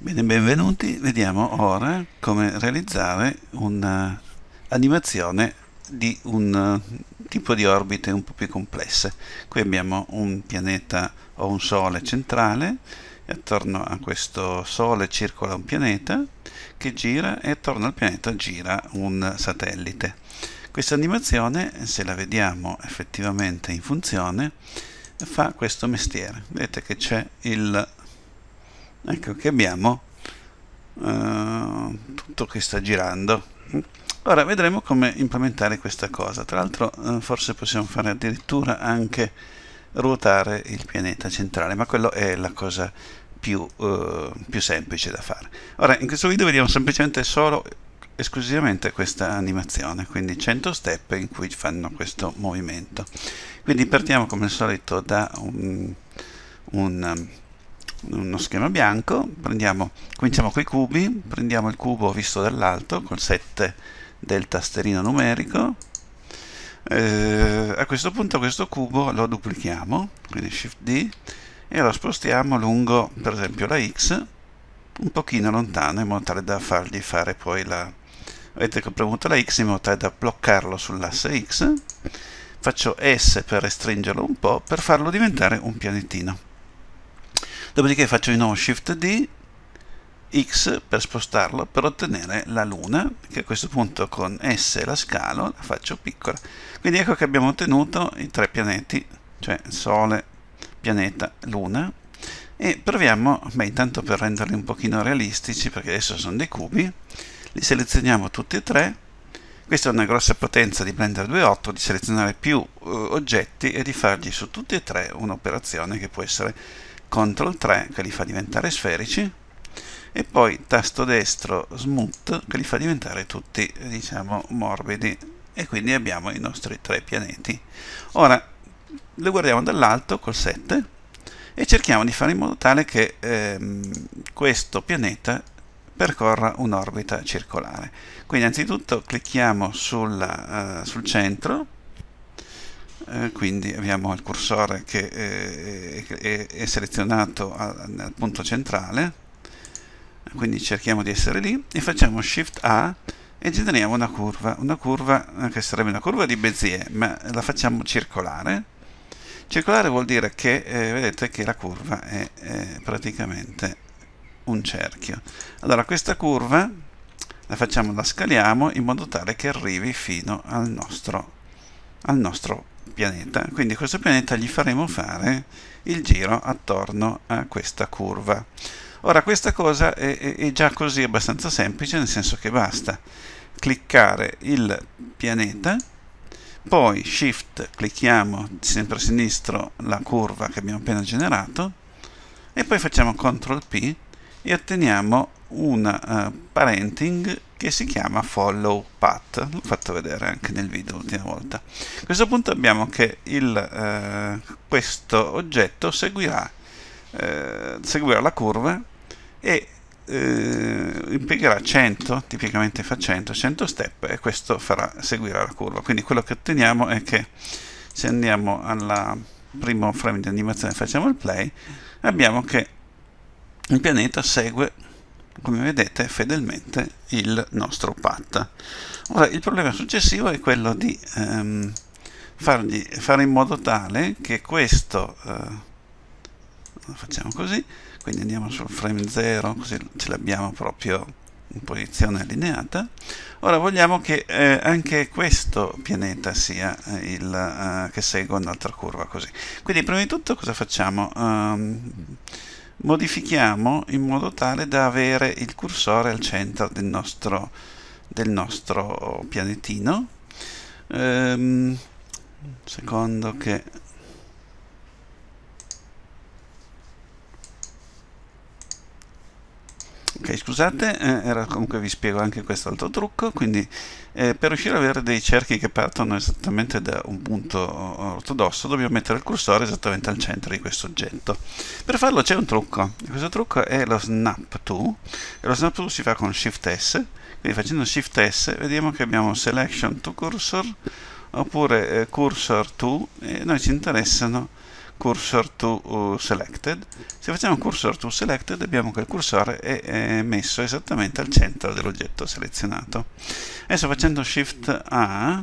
Bene, benvenuti. Vediamo ora come realizzare un'animazione di un eh, tipo di orbite un po' più complesse. Qui abbiamo un pianeta o un sole centrale, e attorno a questo sole circola un pianeta che gira e attorno al pianeta gira un satellite. Questa animazione, se la vediamo effettivamente in funzione, fa questo mestiere. Vedete che c'è il ecco che abbiamo uh, tutto che sta girando ora vedremo come implementare questa cosa tra l'altro uh, forse possiamo fare addirittura anche ruotare il pianeta centrale ma quello è la cosa più, uh, più semplice da fare ora in questo video vediamo semplicemente solo esclusivamente questa animazione, quindi 100 step in cui fanno questo movimento. Quindi partiamo come al solito da un, un uno schema bianco, prendiamo, cominciamo con i cubi, prendiamo il cubo visto dall'alto col 7 del tasterino numerico, eh, a questo punto questo cubo lo duplichiamo, quindi Shift D, e lo spostiamo lungo per esempio la X, un pochino lontano in modo tale da fargli fare poi la... Vedete che ho premuto la X in modo tale da bloccarlo sull'asse X, faccio S per restringerlo un po' per farlo diventare un pianetino dopodiché faccio di nuovo Shift D, X per spostarlo per ottenere la luna, che a questo punto con S la scalo, la faccio piccola. Quindi ecco che abbiamo ottenuto i tre pianeti, cioè Sole, pianeta, luna, e proviamo, beh intanto per renderli un pochino realistici, perché adesso sono dei cubi, li selezioniamo tutti e tre, questa è una grossa potenza di Blender 2.8 di selezionare più uh, oggetti e di fargli su tutti e tre un'operazione che può essere CTRL 3 che li fa diventare sferici e poi tasto destro smooth che li fa diventare tutti diciamo morbidi e quindi abbiamo i nostri tre pianeti ora li guardiamo dall'alto col 7 e cerchiamo di fare in modo tale che ehm, questo pianeta percorra un'orbita circolare quindi anzitutto clicchiamo sulla, uh, sul centro eh, quindi abbiamo il cursore che eh, è, è, selezionato al, al punto centrale quindi cerchiamo di essere lì e facciamo shift A e generiamo una curva, una curva eh, che sarebbe una curva di Bezier, ma la facciamo circolare. Circolare vuol dire che, eh, vedete che la curva è, è praticamente un cerchio. Allora questa curva la facciamo, la scaliamo in modo tale che arrivi fino al nostro, al nostro pianeta. Quindi questo pianeta gli faremo fare il giro attorno a questa curva. Ora questa cosa è, è, già così abbastanza semplice, nel senso che basta cliccare il pianeta, poi shift clicchiamo sempre a sinistra la curva che abbiamo appena generato e poi facciamo CTRL P e otteniamo un uh, parenting che si chiama follow path l'ho fatto vedere anche nel video l'ultima volta a questo punto abbiamo che il, uh, questo oggetto seguirà, uh, seguirà la curva e impiegherà 100 tipicamente fa 100 100 step e questo farà seguire la curva quindi quello che otteniamo è che se andiamo al primo frame di animazione e facciamo il play abbiamo che il pianeta segue come vedete fedelmente il nostro path. Ora il problema successivo è quello di ehm, fargli, fare in modo tale che questo, eh, facciamo così, quindi andiamo sul frame 0 così ce l'abbiamo proprio in posizione allineata. Ora vogliamo che eh, anche questo pianeta sia eh, il eh, che segue un'altra curva così. Quindi prima di tutto cosa facciamo? Um, modifichiamo in modo tale da avere il cursore al centro del nostro, del nostro pianetino ehm, secondo che ok scusate eh, era, comunque vi spiego anche questo altro trucco quindi eh, per riuscire ad avere dei cerchi che partono esattamente da un punto ortodosso dobbiamo mettere il cursore esattamente al centro di questo oggetto per farlo c'è un trucco questo trucco è lo snap to e lo snap to si fa con shift s quindi facendo shift s vediamo che abbiamo selection to cursor oppure eh, cursor to e noi ci interessano cursor to uh, selected. Se facciamo cursor to selected abbiamo che il cursore è, messo esattamente al centro dell'oggetto selezionato. Adesso facendo Shift A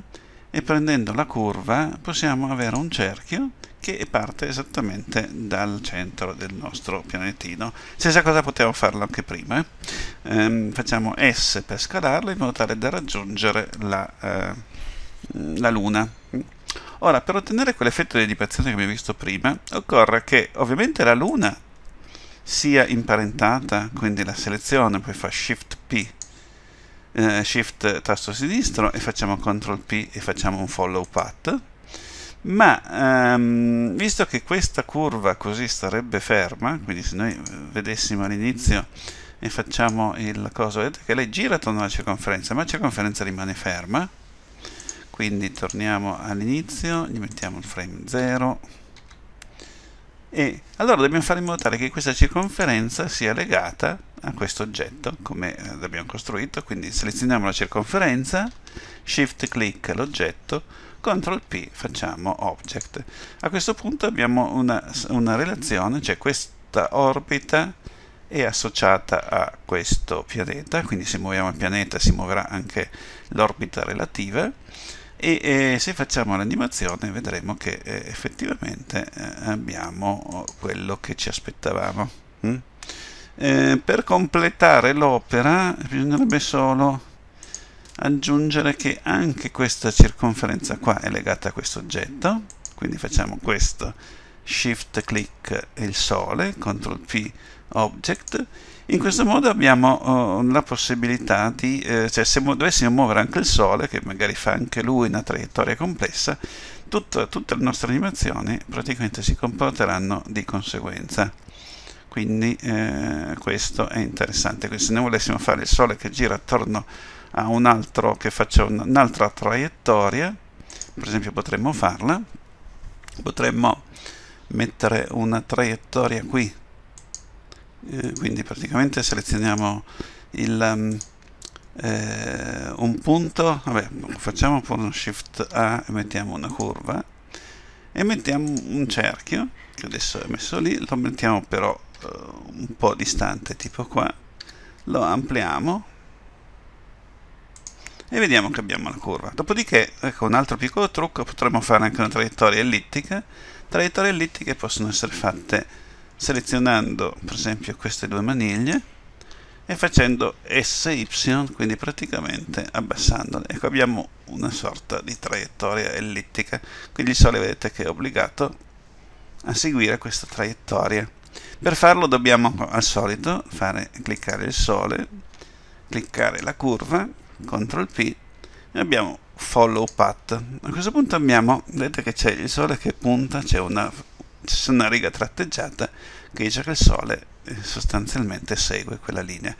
e prendendo la curva possiamo avere un cerchio che parte esattamente dal centro del nostro pianetino. Stessa cosa potevamo farlo anche prima. Eh. Ehm, facciamo S per scalarlo in modo tale da raggiungere la, eh, la Luna Ora, per ottenere quell'effetto di dilazione che abbiamo visto prima, occorre che ovviamente la luna sia imparentata, quindi la seleziono, poi fa Shift P, eh, Shift tasto sinistro e facciamo Ctrl P e facciamo un follow path. Ma ehm, visto che questa curva così starebbe ferma, quindi se noi vedessimo all'inizio e facciamo il coso, vedete che lei gira attorno alla circonferenza, ma la circonferenza rimane ferma, quindi torniamo all'inizio gli mettiamo il frame 0 e allora dobbiamo fare in modo tale che questa circonferenza sia legata a questo oggetto come eh, l'abbiamo costruito quindi selezioniamo la circonferenza shift click l'oggetto CTRL P facciamo object a questo punto abbiamo una, una relazione cioè questa orbita è associata a questo pianeta quindi se muoviamo il pianeta si muoverà anche l'orbita relativa e eh, se facciamo l'animazione vedremo che eh, effettivamente eh, abbiamo oh, quello che ci aspettavamo mm? Eh, per completare l'opera bisognerebbe solo aggiungere che anche questa circonferenza qua è legata a questo oggetto quindi facciamo questo shift click e il sole ctrl p object in questo modo abbiamo uh, la possibilità di, eh, cioè se dovessimo muovere anche il sole, che magari fa anche lui una traiettoria complessa, tutta, tutte le nostre animazioni praticamente si comporteranno di conseguenza. Quindi eh, questo è interessante. Quindi se noi volessimo fare il sole che gira attorno a un altro che faccia un'altra traiettoria, per esempio potremmo farla, potremmo mettere una traiettoria qui eh, quindi praticamente selezioniamo il, um, eh, un punto vabbè, facciamo pure un shift A e mettiamo una curva e mettiamo un cerchio che adesso è messo lì lo mettiamo però eh, un po' distante tipo qua lo ampliamo e vediamo che abbiamo la curva. Dopodiché, ecco un altro piccolo trucco, potremmo fare anche una traiettoria ellittica. Traiettorie ellittiche possono essere fatte selezionando per esempio queste due maniglie e facendo SY, quindi praticamente abbassandole. Ecco, abbiamo una sorta di traiettoria ellittica, quindi il Sole vedete che è obbligato a seguire questa traiettoria. Per farlo dobbiamo al solito fare, cliccare il Sole, cliccare la curva, CTRL P, e abbiamo Follow Path. A questo punto abbiamo, vedete che c'è il Sole che punta, c'è una c'è una riga tratteggiata che dice che il Sole eh, sostanzialmente segue quella linea.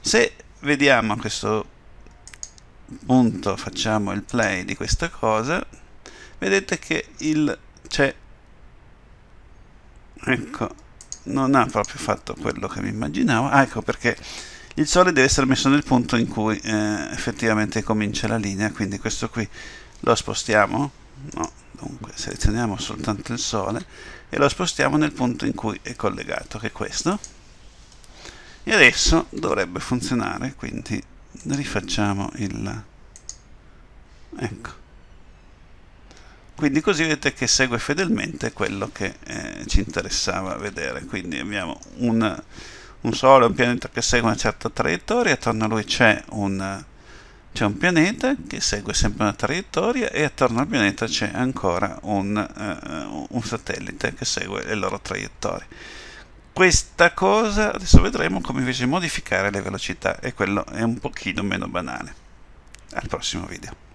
Se vediamo a questo punto, facciamo il play di questa cosa, vedete che il c'è, ecco, non ha proprio fatto quello che mi immaginavo, ah, ecco perché il Sole deve essere messo nel punto in cui eh, effettivamente comincia la linea, quindi questo qui lo spostiamo, no, dunque selezioniamo soltanto il Sole e lo spostiamo nel punto in cui è collegato, che è questo. E adesso dovrebbe funzionare, quindi rifacciamo il... ecco. Quindi così vedete che segue fedelmente quello che eh, ci interessava vedere. Quindi abbiamo un, un Sole, un pianeta che segue una certa traiettoria, attorno a lui c'è un c'è un pianeta che segue sempre una traiettoria e attorno al pianeta c'è ancora un, uh, un, satellite che segue le loro traiettorie. Questa cosa adesso vedremo come invece modificare le velocità e quello è un pochino meno banale. Al prossimo video.